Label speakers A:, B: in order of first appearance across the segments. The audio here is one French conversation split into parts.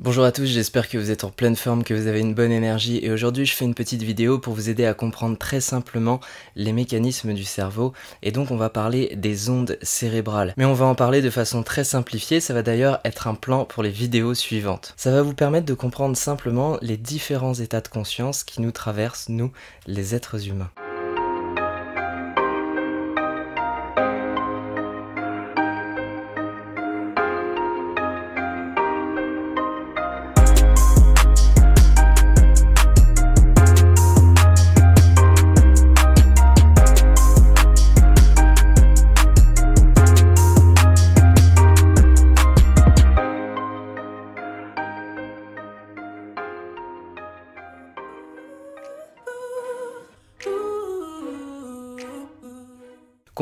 A: Bonjour à tous, j'espère que vous êtes en pleine forme, que vous avez une bonne énergie et aujourd'hui je fais une petite vidéo pour vous aider à comprendre très simplement les mécanismes du cerveau et donc on va parler des ondes cérébrales. Mais on va en parler de façon très simplifiée, ça va d'ailleurs être un plan pour les vidéos suivantes. Ça va vous permettre de comprendre simplement les différents états de conscience qui nous traversent, nous, les êtres humains.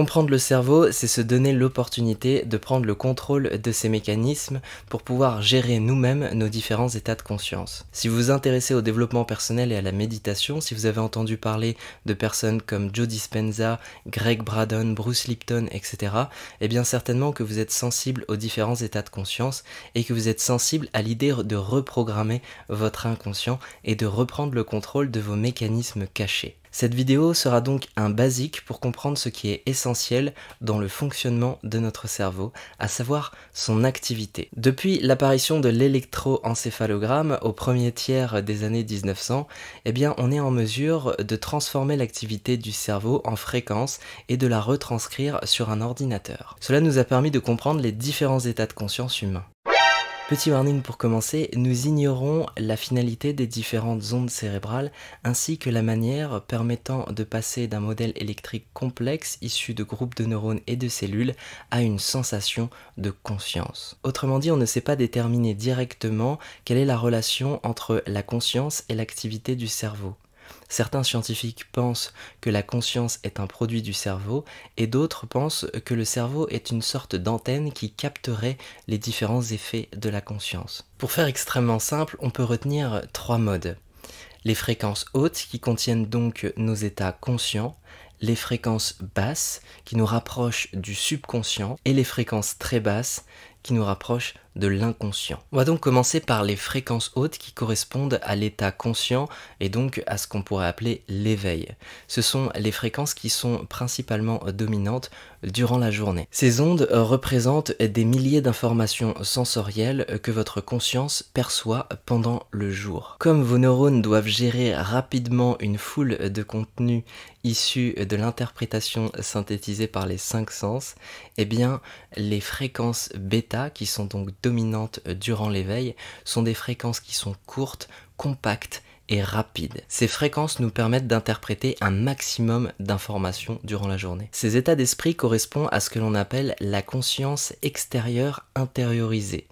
A: Comprendre le cerveau, c'est se donner l'opportunité de prendre le contrôle de ses mécanismes pour pouvoir gérer nous-mêmes nos différents états de conscience. Si vous vous intéressez au développement personnel et à la méditation, si vous avez entendu parler de personnes comme Joe Dispenza, Greg Braddon, Bruce Lipton, etc., eh bien certainement que vous êtes sensible aux différents états de conscience et que vous êtes sensible à l'idée de reprogrammer votre inconscient et de reprendre le contrôle de vos mécanismes cachés. Cette vidéo sera donc un basique pour comprendre ce qui est essentiel dans le fonctionnement de notre cerveau, à savoir son activité. Depuis l'apparition de l'électroencéphalogramme au premier tiers des années 1900, eh bien on est en mesure de transformer l'activité du cerveau en fréquence et de la retranscrire sur un ordinateur. Cela nous a permis de comprendre les différents états de conscience humains. Petit warning pour commencer, nous ignorons la finalité des différentes ondes cérébrales ainsi que la manière permettant de passer d'un modèle électrique complexe issu de groupes de neurones et de cellules à une sensation de conscience. Autrement dit, on ne sait pas déterminer directement quelle est la relation entre la conscience et l'activité du cerveau. Certains scientifiques pensent que la conscience est un produit du cerveau et d'autres pensent que le cerveau est une sorte d'antenne qui capterait les différents effets de la conscience. Pour faire extrêmement simple, on peut retenir trois modes. Les fréquences hautes qui contiennent donc nos états conscients, les fréquences basses qui nous rapprochent du subconscient et les fréquences très basses qui nous rapprochent de l'inconscient. On va donc commencer par les fréquences hautes qui correspondent à l'état conscient et donc à ce qu'on pourrait appeler l'éveil. Ce sont les fréquences qui sont principalement dominantes durant la journée. Ces ondes représentent des milliers d'informations sensorielles que votre conscience perçoit pendant le jour. Comme vos neurones doivent gérer rapidement une foule de contenus issus de l'interprétation synthétisée par les cinq sens, eh bien les fréquences bêta, qui sont donc dominantes euh, durant l'éveil sont des fréquences qui sont courtes, compactes et rapides. Ces fréquences nous permettent d'interpréter un maximum d'informations durant la journée. Ces états d'esprit correspondent à ce que l'on appelle la conscience extérieure intériorisée.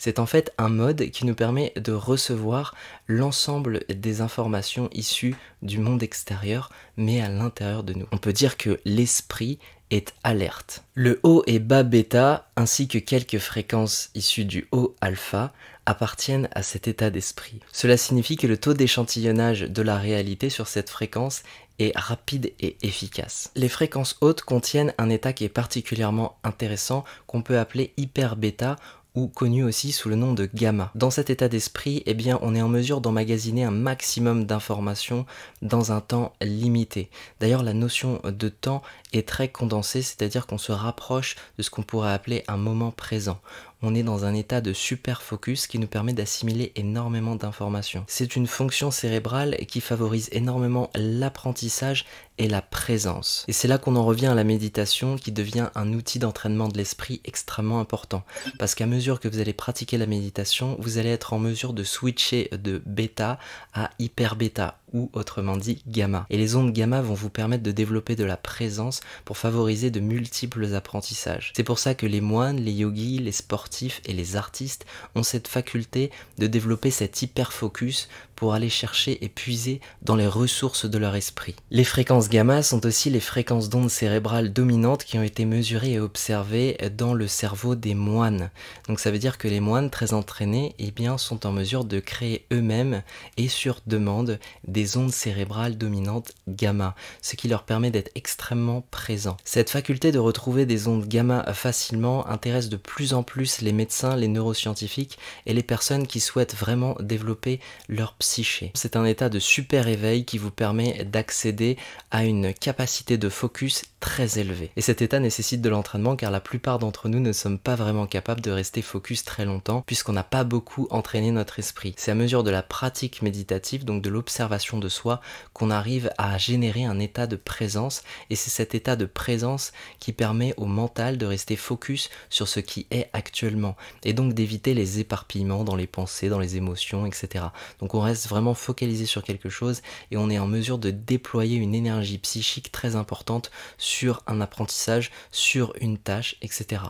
A: C'est en fait un mode qui nous permet de recevoir l'ensemble des informations issues du monde extérieur, mais à l'intérieur de nous. On peut dire que l'esprit est alerte. Le haut et bas bêta, ainsi que quelques fréquences issues du haut alpha, appartiennent à cet état d'esprit. Cela signifie que le taux d'échantillonnage de la réalité sur cette fréquence est rapide et efficace. Les fréquences hautes contiennent un état qui est particulièrement intéressant qu'on peut appeler hyper bêta ou connu aussi sous le nom de gamma. Dans cet état d'esprit, eh bien, on est en mesure d'emmagasiner un maximum d'informations dans un temps limité. D'ailleurs, la notion de temps est très condensé, c'est-à-dire qu'on se rapproche de ce qu'on pourrait appeler un moment présent. On est dans un état de super focus qui nous permet d'assimiler énormément d'informations. C'est une fonction cérébrale qui favorise énormément l'apprentissage et la présence. Et c'est là qu'on en revient à la méditation qui devient un outil d'entraînement de l'esprit extrêmement important. Parce qu'à mesure que vous allez pratiquer la méditation, vous allez être en mesure de switcher de bêta à hyper bêta ou autrement dit gamma. Et les ondes gamma vont vous permettre de développer de la présence pour favoriser de multiples apprentissages. C'est pour ça que les moines, les yogis, les sportifs et les artistes ont cette faculté de développer cet hyper-focus pour aller chercher et puiser dans les ressources de leur esprit. Les fréquences gamma sont aussi les fréquences d'ondes cérébrales dominantes qui ont été mesurées et observées dans le cerveau des moines. Donc ça veut dire que les moines très entraînés et eh bien, sont en mesure de créer eux-mêmes et sur demande des des ondes cérébrales dominantes gamma, ce qui leur permet d'être extrêmement présents. Cette faculté de retrouver des ondes gamma facilement intéresse de plus en plus les médecins, les neuroscientifiques et les personnes qui souhaitent vraiment développer leur psyché. C'est un état de super éveil qui vous permet d'accéder à une capacité de focus très élevée. Et cet état nécessite de l'entraînement car la plupart d'entre nous ne sommes pas vraiment capables de rester focus très longtemps puisqu'on n'a pas beaucoup entraîné notre esprit. C'est à mesure de la pratique méditative, donc de l'observation de soi qu'on arrive à générer un état de présence et c'est cet état de présence qui permet au mental de rester focus sur ce qui est actuellement et donc d'éviter les éparpillements dans les pensées, dans les émotions, etc. Donc on reste vraiment focalisé sur quelque chose et on est en mesure de déployer une énergie psychique très importante sur un apprentissage, sur une tâche, etc.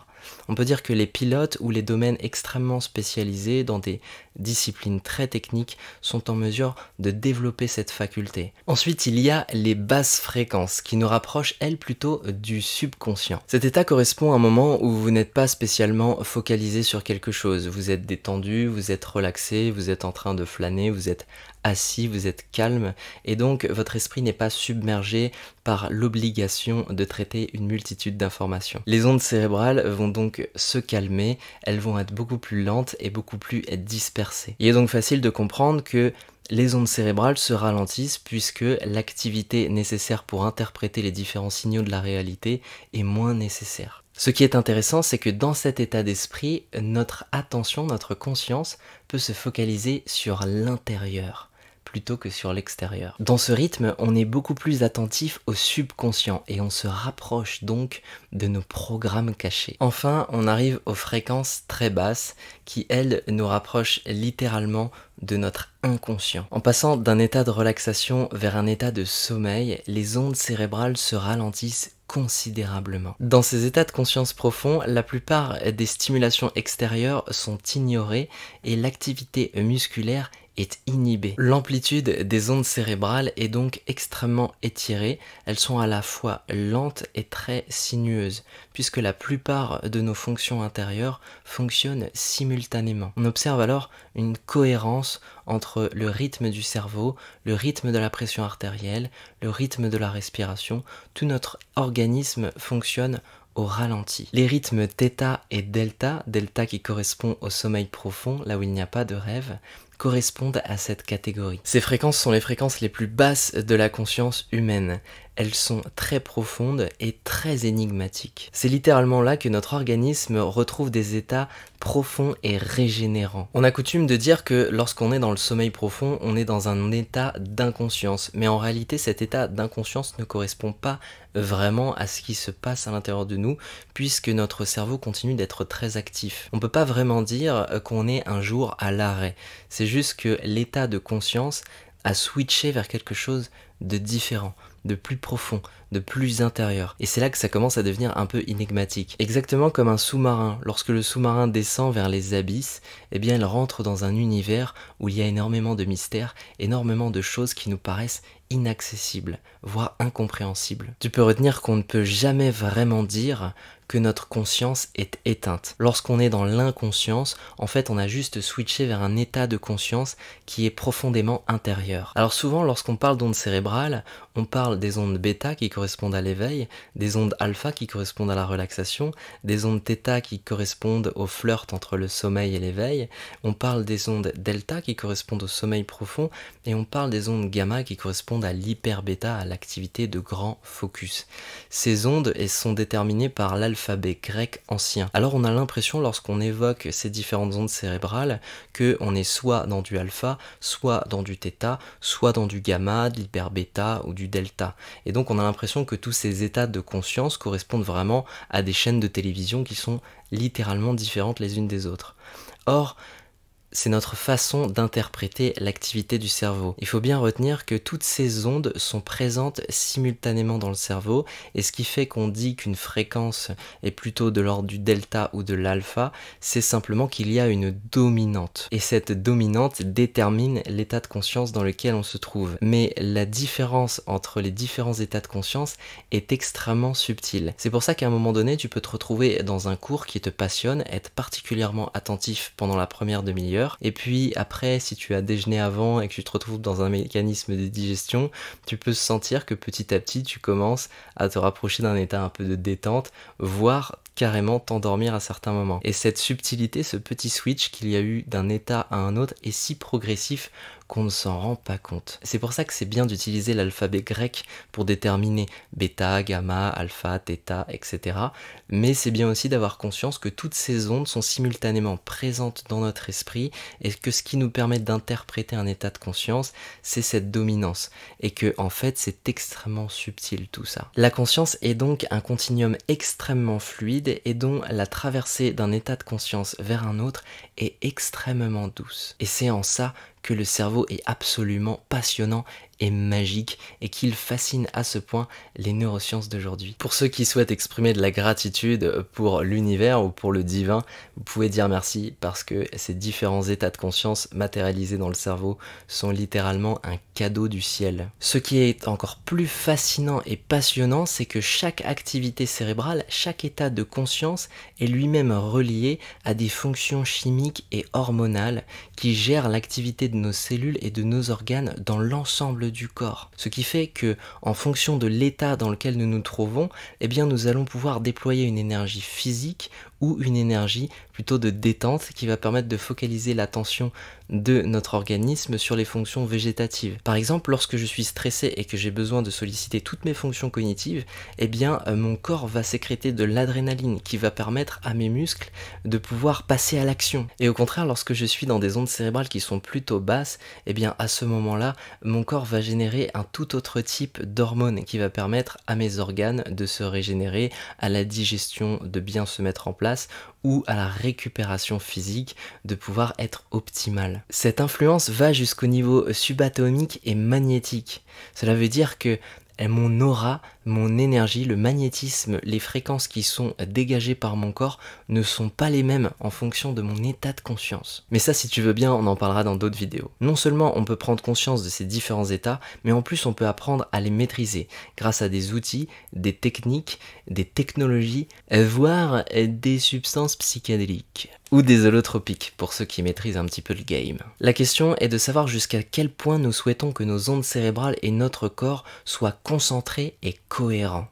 A: On peut dire que les pilotes ou les domaines extrêmement spécialisés dans des disciplines très techniques sont en mesure de développer cette faculté. Ensuite, il y a les basses fréquences qui nous rapprochent, elles, plutôt du subconscient. Cet état correspond à un moment où vous n'êtes pas spécialement focalisé sur quelque chose. Vous êtes détendu, vous êtes relaxé, vous êtes en train de flâner, vous êtes assis, vous êtes calme, et donc votre esprit n'est pas submergé par l'obligation de traiter une multitude d'informations. Les ondes cérébrales vont donc se calmer, elles vont être beaucoup plus lentes et beaucoup plus dispersées. Il est donc facile de comprendre que les ondes cérébrales se ralentissent puisque l'activité nécessaire pour interpréter les différents signaux de la réalité est moins nécessaire. Ce qui est intéressant, c'est que dans cet état d'esprit, notre attention, notre conscience peut se focaliser sur l'intérieur plutôt que sur l'extérieur. Dans ce rythme, on est beaucoup plus attentif au subconscient et on se rapproche donc de nos programmes cachés. Enfin, on arrive aux fréquences très basses qui, elles, nous rapprochent littéralement de notre inconscient. En passant d'un état de relaxation vers un état de sommeil, les ondes cérébrales se ralentissent considérablement. Dans ces états de conscience profond, la plupart des stimulations extérieures sont ignorées et l'activité musculaire est inhibée. L'amplitude des ondes cérébrales est donc extrêmement étirée, elles sont à la fois lentes et très sinueuses, puisque la plupart de nos fonctions intérieures fonctionnent simultanément. On observe alors une cohérence entre le rythme du cerveau, le rythme de la pression artérielle, le rythme de la respiration, tout notre organisme fonctionne au ralenti. Les rythmes θ et delta, delta qui correspond au sommeil profond, là où il n'y a pas de rêve, correspondent à cette catégorie. Ces fréquences sont les fréquences les plus basses de la conscience humaine. Elles sont très profondes et très énigmatiques. C'est littéralement là que notre organisme retrouve des états profonds et régénérants. On a coutume de dire que lorsqu'on est dans le sommeil profond, on est dans un état d'inconscience. Mais en réalité, cet état d'inconscience ne correspond pas vraiment à ce qui se passe à l'intérieur de nous, puisque notre cerveau continue d'être très actif. On ne peut pas vraiment dire qu'on est un jour à l'arrêt. C'est juste que l'état de conscience a switché vers quelque chose de différent, de plus profond, de plus intérieur. Et c'est là que ça commence à devenir un peu énigmatique. Exactement comme un sous-marin. Lorsque le sous-marin descend vers les abysses, eh bien il rentre dans un univers où il y a énormément de mystères, énormément de choses qui nous paraissent inaccessibles, voire incompréhensibles. Tu peux retenir qu'on ne peut jamais vraiment dire que notre conscience est éteinte. Lorsqu'on est dans l'inconscience, en fait, on a juste switché vers un état de conscience qui est profondément intérieur. Alors souvent, lorsqu'on parle d'ondes cérébrales, on parle des ondes bêta qui correspondent à l'éveil, des ondes alpha qui correspondent à la relaxation, des ondes theta qui correspondent au flirt entre le sommeil et l'éveil, on parle des ondes delta qui correspondent au sommeil profond, et on parle des ondes gamma qui correspondent à l'hyperbêta, à l'activité de grand focus. Ces ondes sont déterminées par l'alphabet grec ancien. Alors on a l'impression lorsqu'on évoque ces différentes ondes cérébrales que on est soit dans du alpha, soit dans du theta, soit dans du gamma, de l'hyperbêta ou du delta. Et donc on a l'impression que tous ces états de conscience correspondent vraiment à des chaînes de télévision qui sont littéralement différentes les unes des autres. Or, c'est notre façon d'interpréter l'activité du cerveau. Il faut bien retenir que toutes ces ondes sont présentes simultanément dans le cerveau et ce qui fait qu'on dit qu'une fréquence est plutôt de l'ordre du delta ou de l'alpha, c'est simplement qu'il y a une dominante. Et cette dominante détermine l'état de conscience dans lequel on se trouve. Mais la différence entre les différents états de conscience est extrêmement subtile. C'est pour ça qu'à un moment donné, tu peux te retrouver dans un cours qui te passionne, être particulièrement attentif pendant la première demi-heure, et puis après, si tu as déjeuné avant et que tu te retrouves dans un mécanisme de digestion, tu peux sentir que petit à petit, tu commences à te rapprocher d'un état un peu de détente, voire carrément t'endormir à certains moments. Et cette subtilité, ce petit switch qu'il y a eu d'un état à un autre est si progressif qu'on ne s'en rend pas compte. C'est pour ça que c'est bien d'utiliser l'alphabet grec pour déterminer bêta, gamma, alpha, theta, etc. Mais c'est bien aussi d'avoir conscience que toutes ces ondes sont simultanément présentes dans notre esprit et que ce qui nous permet d'interpréter un état de conscience, c'est cette dominance et que en fait c'est extrêmement subtil tout ça. La conscience est donc un continuum extrêmement fluide et dont la traversée d'un état de conscience vers un autre est extrêmement douce. Et c'est en ça que le cerveau est absolument passionnant et magique et qu'il fascine à ce point les neurosciences d'aujourd'hui. Pour ceux qui souhaitent exprimer de la gratitude pour l'univers ou pour le divin, vous pouvez dire merci parce que ces différents états de conscience matérialisés dans le cerveau sont littéralement un cadeau du ciel. Ce qui est encore plus fascinant et passionnant, c'est que chaque activité cérébrale, chaque état de conscience est lui-même relié à des fonctions chimiques et hormonales qui gèrent l'activité de nos cellules et de nos organes dans l'ensemble du corps. Ce qui fait que, en fonction de l'état dans lequel nous nous trouvons, eh bien nous allons pouvoir déployer une énergie physique ou une énergie plutôt de détente qui va permettre de focaliser l'attention de notre organisme sur les fonctions végétatives. Par exemple, lorsque je suis stressé et que j'ai besoin de solliciter toutes mes fonctions cognitives, eh bien euh, mon corps va sécréter de l'adrénaline qui va permettre à mes muscles de pouvoir passer à l'action. Et au contraire, lorsque je suis dans des ondes cérébrales qui sont plutôt basses, eh bien à ce moment-là, mon corps va générer un tout autre type d'hormones qui va permettre à mes organes de se régénérer, à la digestion de bien se mettre en place ou à la récupération physique de pouvoir être optimale. Cette influence va jusqu'au niveau subatomique et magnétique. Cela veut dire que mon aura mon énergie, le magnétisme, les fréquences qui sont dégagées par mon corps ne sont pas les mêmes en fonction de mon état de conscience. Mais ça, si tu veux bien, on en parlera dans d'autres vidéos. Non seulement on peut prendre conscience de ces différents états, mais en plus on peut apprendre à les maîtriser grâce à des outils, des techniques, des technologies, voire des substances psychédéliques ou des holotropiques pour ceux qui maîtrisent un petit peu le game. La question est de savoir jusqu'à quel point nous souhaitons que nos ondes cérébrales et notre corps soient concentrés et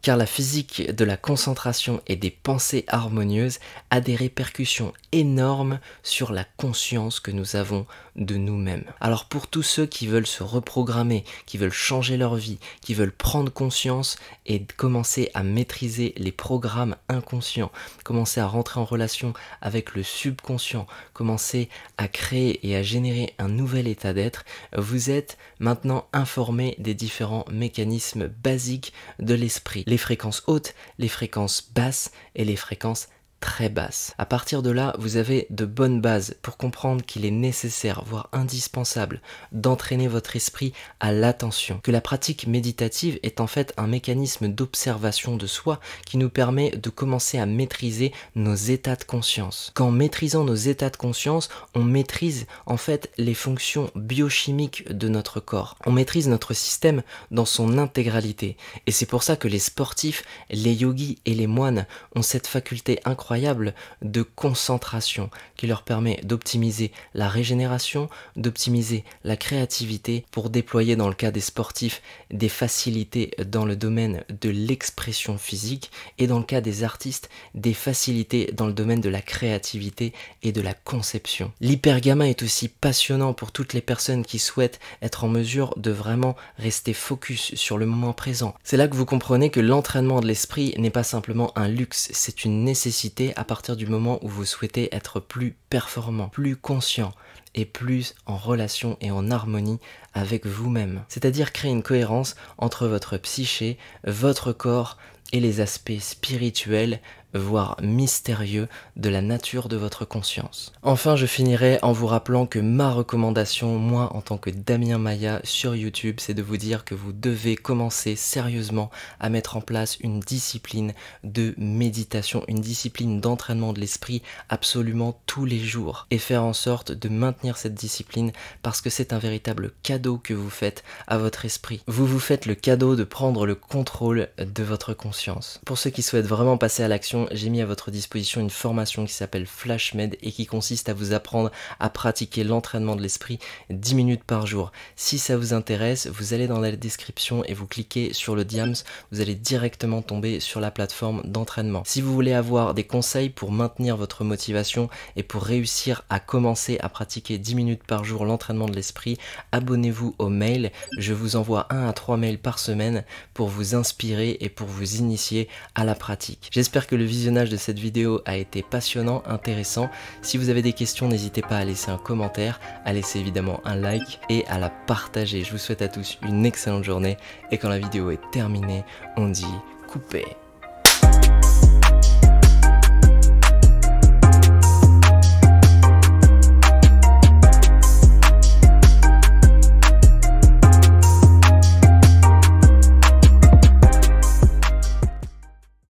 A: car la physique de la concentration et des pensées harmonieuses a des répercussions énormes sur la conscience que nous avons de nous-mêmes. Alors pour tous ceux qui veulent se reprogrammer, qui veulent changer leur vie, qui veulent prendre conscience et commencer à maîtriser les programmes inconscients, commencer à rentrer en relation avec le subconscient, commencer à créer et à générer un nouvel état d'être, vous êtes maintenant informés des différents mécanismes basiques de l'esprit, les fréquences hautes, les fréquences basses et les fréquences très basse. À partir de là, vous avez de bonnes bases pour comprendre qu'il est nécessaire, voire indispensable, d'entraîner votre esprit à l'attention, que la pratique méditative est en fait un mécanisme d'observation de soi qui nous permet de commencer à maîtriser nos états de conscience. Qu'en maîtrisant nos états de conscience, on maîtrise en fait les fonctions biochimiques de notre corps. On maîtrise notre système dans son intégralité. Et c'est pour ça que les sportifs, les yogis et les moines ont cette faculté incroyable incroyable de concentration qui leur permet d'optimiser la régénération, d'optimiser la créativité pour déployer dans le cas des sportifs des facilités dans le domaine de l'expression physique et dans le cas des artistes des facilités dans le domaine de la créativité et de la conception. L'hypergamma est aussi passionnant pour toutes les personnes qui souhaitent être en mesure de vraiment rester focus sur le moment présent. C'est là que vous comprenez que l'entraînement de l'esprit n'est pas simplement un luxe, c'est une nécessité à partir du moment où vous souhaitez être plus performant, plus conscient et plus en relation et en harmonie avec vous-même. C'est-à-dire créer une cohérence entre votre psyché, votre corps et les aspects spirituels, voire mystérieux, de la nature de votre conscience. Enfin, je finirai en vous rappelant que ma recommandation, moi en tant que Damien Maya sur YouTube, c'est de vous dire que vous devez commencer sérieusement à mettre en place une discipline de méditation, une discipline d'entraînement de l'esprit absolument tous les jours et faire en sorte de maintenir cette discipline parce que c'est un véritable cadeau que vous faites à votre esprit. Vous vous faites le cadeau de prendre le contrôle de votre conscience. Pour ceux qui souhaitent vraiment passer à l'action, j'ai mis à votre disposition une formation qui s'appelle FlashMed et qui consiste à vous apprendre à pratiquer l'entraînement de l'esprit 10 minutes par jour. Si ça vous intéresse, vous allez dans la description et vous cliquez sur le Diams, vous allez directement tomber sur la plateforme d'entraînement. Si vous voulez avoir des conseils pour maintenir votre motivation et pour réussir à commencer à pratiquer 10 minutes par jour l'entraînement de l'esprit, abonnez-vous au mail. Je vous envoie 1 à 3 mails par semaine pour vous inspirer et pour vous initier à la pratique. J'espère que le visionnage de cette vidéo a été passionnant, intéressant. Si vous avez des questions, n'hésitez pas à laisser un commentaire, à laisser évidemment un like et à la partager. Je vous souhaite à tous une excellente journée et quand la vidéo est terminée, on dit coupez.